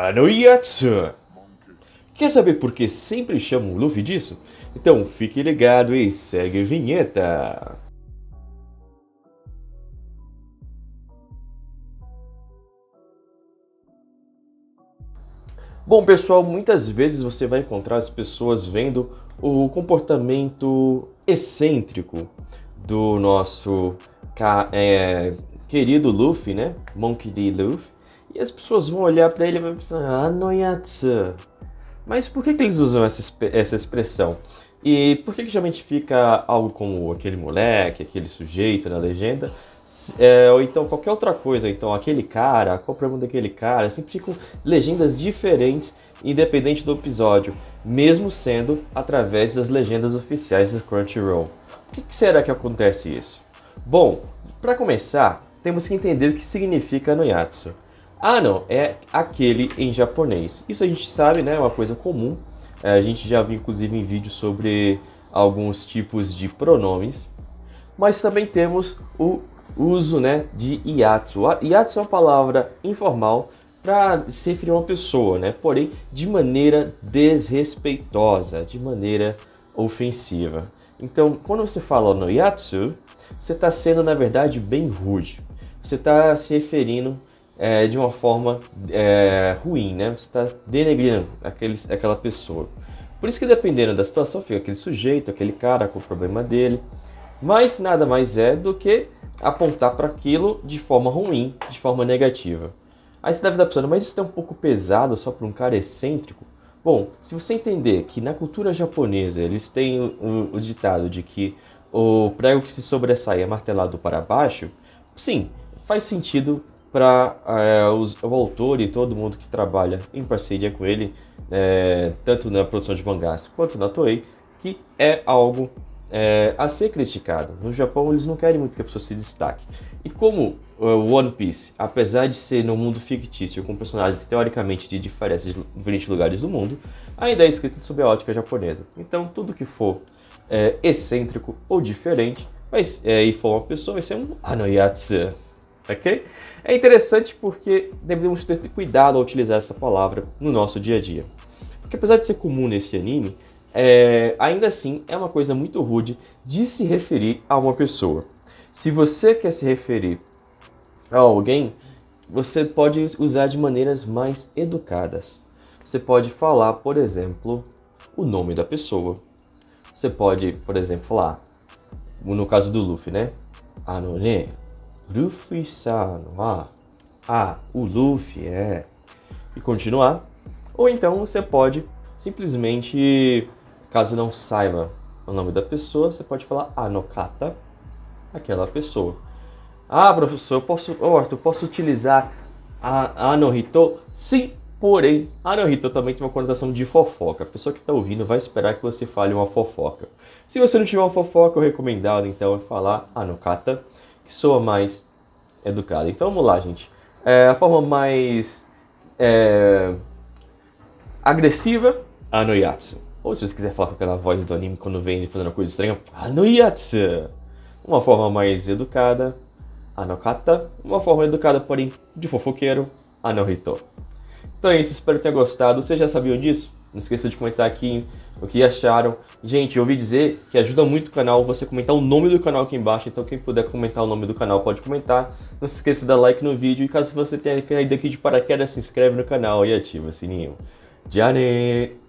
Anoyatsu. Quer saber por que sempre chamam o Luffy disso? Então fique ligado e segue vinheta. Bom, pessoal, muitas vezes você vai encontrar as pessoas vendo o comportamento excêntrico do nosso é, querido Luffy, né? Monkey D. Luffy. E as pessoas vão olhar para ele e vão pensar, ah, Mas por que, que eles usam essa, essa expressão? E por que, que geralmente fica algo como aquele moleque, aquele sujeito na legenda? É, ou então qualquer outra coisa, então aquele cara, qual o problema daquele cara? Sempre ficam legendas diferentes, independente do episódio, mesmo sendo através das legendas oficiais da Crunchyroll. O que, que será que acontece isso? Bom, para começar, temos que entender o que significa Noyatsu. Ah, não, é aquele em japonês. Isso a gente sabe, né? É uma coisa comum. É, a gente já viu inclusive em vídeos sobre alguns tipos de pronomes. Mas também temos o uso, né, de iatsu. Iatsu é uma palavra informal para se referir a uma pessoa, né? Porém, de maneira desrespeitosa, de maneira ofensiva. Então, quando você fala no iatsu, você está sendo, na verdade, bem rude. Você está se referindo é, de uma forma é, ruim, né? Você está denegrindo aqueles, aquela pessoa. Por isso que dependendo da situação fica aquele sujeito, aquele cara com o problema dele. Mas nada mais é do que apontar para aquilo de forma ruim, de forma negativa. Aí você deve estar pensando, mas isso é um pouco pesado só para um cara excêntrico? Bom, se você entender que na cultura japonesa eles têm o, o, o ditado de que o prego que se sobressai é martelado para baixo, sim, faz sentido para é, o autor e todo mundo que trabalha em parceria com ele, é, tanto na produção de mangás quanto na Toei, que é algo é, a ser criticado. No Japão eles não querem muito que a pessoa se destaque. E como uh, One Piece, apesar de ser no mundo fictício, com personagens teoricamente de diferentes, diferentes lugares do mundo, ainda é escrito sob a ótica japonesa. Então tudo que for é, excêntrico ou diferente, mas, é, e for uma pessoa, vai ser um Anoyatsu ok? É interessante porque devemos ter cuidado ao utilizar essa palavra no nosso dia a dia. Porque apesar de ser comum nesse anime, é, ainda assim é uma coisa muito rude de se referir a uma pessoa. Se você quer se referir a alguém, você pode usar de maneiras mais educadas. Você pode falar, por exemplo, o nome da pessoa. Você pode, por exemplo, falar, no caso do Luffy, né? Anone ルフィさんは Ah, o Luffy é. E continuar. Ou então você pode simplesmente, caso não saiba o nome da pessoa, você pode falar Anokata, ah, aquela pessoa. Ah, professor, eu posso, oh, posso utilizar a Anohito? Sim, porém, Anohito também tem uma conotação de fofoca. A pessoa que está ouvindo vai esperar que você fale uma fofoca. Se você não tiver uma fofoca, o recomendado então é falar Anokata. Ah, que soa mais educada. Então vamos lá, gente. É, a forma mais é, agressiva, Anoyatsu. Ou se você quiser falar com aquela voz do anime quando vem ele fazendo uma coisa estranha, Anoyatsu. Uma forma mais educada, Anokata. Uma forma educada, porém, de fofoqueiro, Anohito. Então é isso, espero que tenha gostado. Vocês já sabiam disso? Não esqueça de comentar aqui o que acharam. Gente, eu ouvi dizer que ajuda muito o canal você comentar o nome do canal aqui embaixo, então quem puder comentar o nome do canal pode comentar. Não se esqueça de dar like no vídeo e caso você tenha caído aqui de paraquedas, se inscreve no canal e ativa o sininho. Tchau! Né?